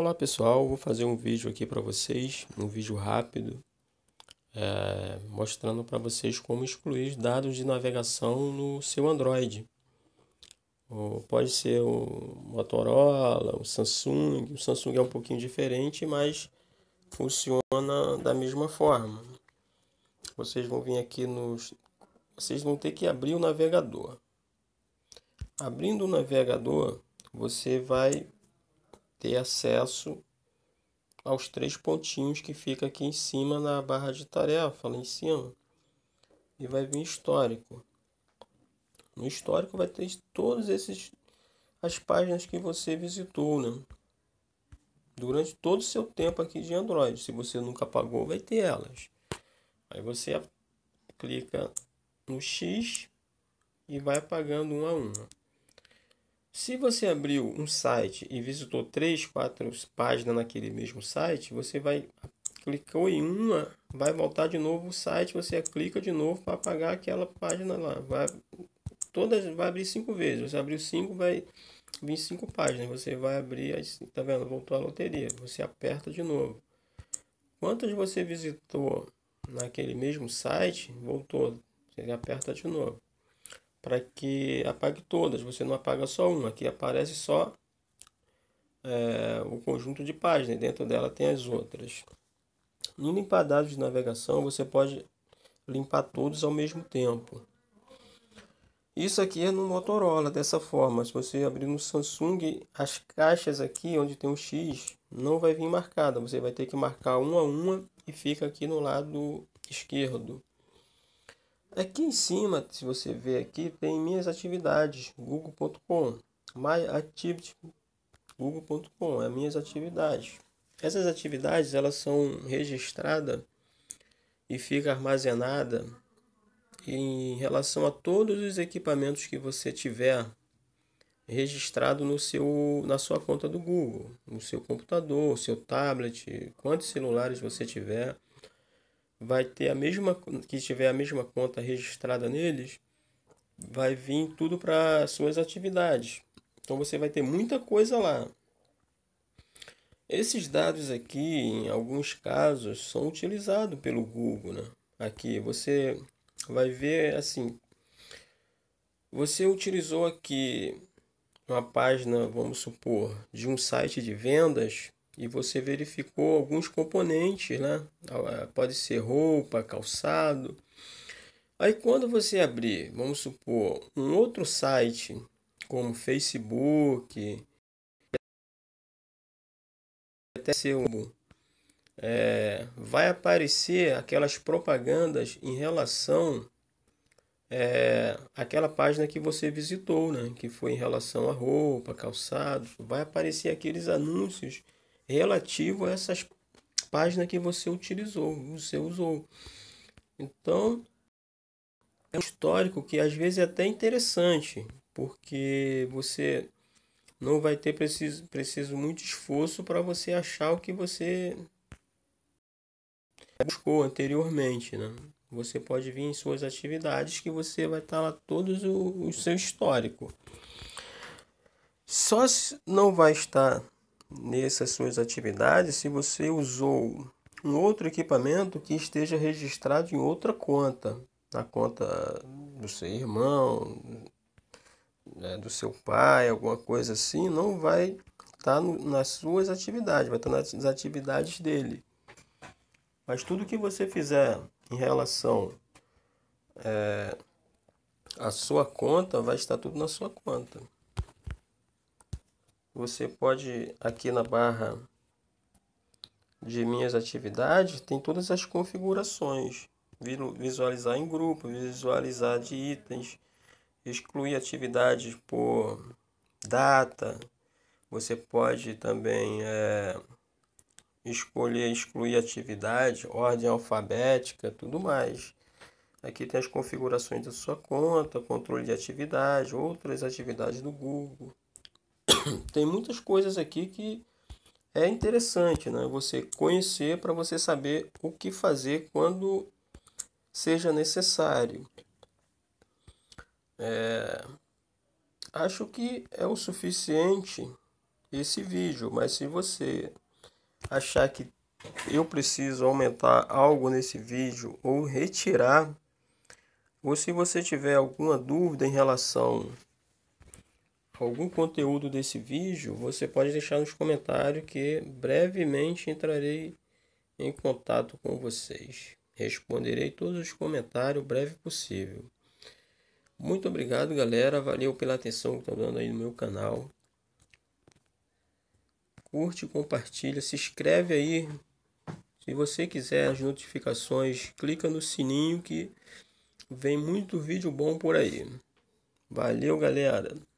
Olá pessoal, vou fazer um vídeo aqui para vocês, um vídeo rápido, é, mostrando para vocês como excluir dados de navegação no seu Android. Ou pode ser o Motorola, o Samsung, o Samsung é um pouquinho diferente, mas funciona da mesma forma. Vocês vão vir aqui nos... Vocês vão ter que abrir o navegador. Abrindo o navegador, você vai ter acesso aos três pontinhos que fica aqui em cima na barra de tarefa, lá em cima. E vai vir histórico. No histórico vai ter todas esses as páginas que você visitou, né? Durante todo o seu tempo aqui de Android. Se você nunca pagou, vai ter elas. Aí você clica no X e vai apagando um a uma. Se você abriu um site e visitou três, quatro páginas naquele mesmo site, você vai clicou em uma, vai voltar de novo o site, você clica de novo para apagar aquela página lá. Vai, todas vai abrir cinco vezes. Você abriu cinco, vai vir cinco páginas. Você vai abrir, as, tá vendo? Voltou a loteria. Você aperta de novo. Quantas você visitou naquele mesmo site, voltou. Você aperta de novo para que apague todas, você não apaga só uma, aqui aparece só é, o conjunto de páginas, dentro dela tem as outras. No limpar dados de navegação, você pode limpar todos ao mesmo tempo. Isso aqui é no Motorola, dessa forma. Se você abrir no Samsung, as caixas aqui, onde tem um X, não vai vir marcada. Você vai ter que marcar uma a uma e fica aqui no lado esquerdo. Aqui em cima, se você ver aqui, tem minhas atividades, google.com, my google.com, é minhas atividades. Essas atividades, elas são registradas e fica armazenada em relação a todos os equipamentos que você tiver registrado no seu, na sua conta do Google, no seu computador, seu tablet, quantos celulares você tiver vai ter a mesma que tiver a mesma conta registrada neles, vai vir tudo para suas atividades. Então você vai ter muita coisa lá. Esses dados aqui, em alguns casos, são utilizados pelo Google, né? Aqui você vai ver assim, você utilizou aqui uma página, vamos supor, de um site de vendas, e você verificou alguns componentes, né? Eh, pode ser roupa, calçado. Aí quando você abrir, vamos supor, um outro site como Facebook, até seu é, vai aparecer aquelas propagandas em relação é, página que você visitou, né? que foi em relação a roupa, calçado, vai aparecer aqueles anúncios relativo a essas páginas que você utilizou, você usou. Então, é um histórico que às vezes é até interessante, porque você não vai ter preciso, preciso muito esforço para você achar o que você buscou anteriormente, né? Você pode vir em suas atividades que você vai estar tá lá todos o, o seu histórico. Só se não vai estar nessas suas atividades se você usou um outro equipamento que esteja registrado em outra conta, na conta do seu irmão, né, do seu pai, alguma coisa assim, não vai estar tá nas suas atividades, vai estar tá nas atividades dele. Mas tudo que você fizer em relação é, à sua conta, vai estar tudo na sua conta você pode aqui na barra de minhas atividades tem todas as configurações visualizar em grupo visualizar de itens excluir atividades por data você pode também é, escolher excluir atividade ordem alfabética tudo mais aqui tem as configurações da sua conta controle de atividade outras atividades do Google tem muitas coisas aqui que é interessante, né? Você conhecer para você saber o que fazer quando seja necessário. É, acho que é o suficiente esse vídeo, mas se você achar que eu preciso aumentar algo nesse vídeo ou retirar, ou se você tiver alguma dúvida em relação algum conteúdo desse vídeo, você pode deixar nos comentários que brevemente entrarei em contato com vocês. Responderei todos os comentários o breve possível. Muito obrigado, galera. Valeu pela atenção que estão dando aí no meu canal. Curte, compartilha, se inscreve aí. Se você quiser as notificações, clica no sininho que vem muito vídeo bom por aí. Valeu, galera.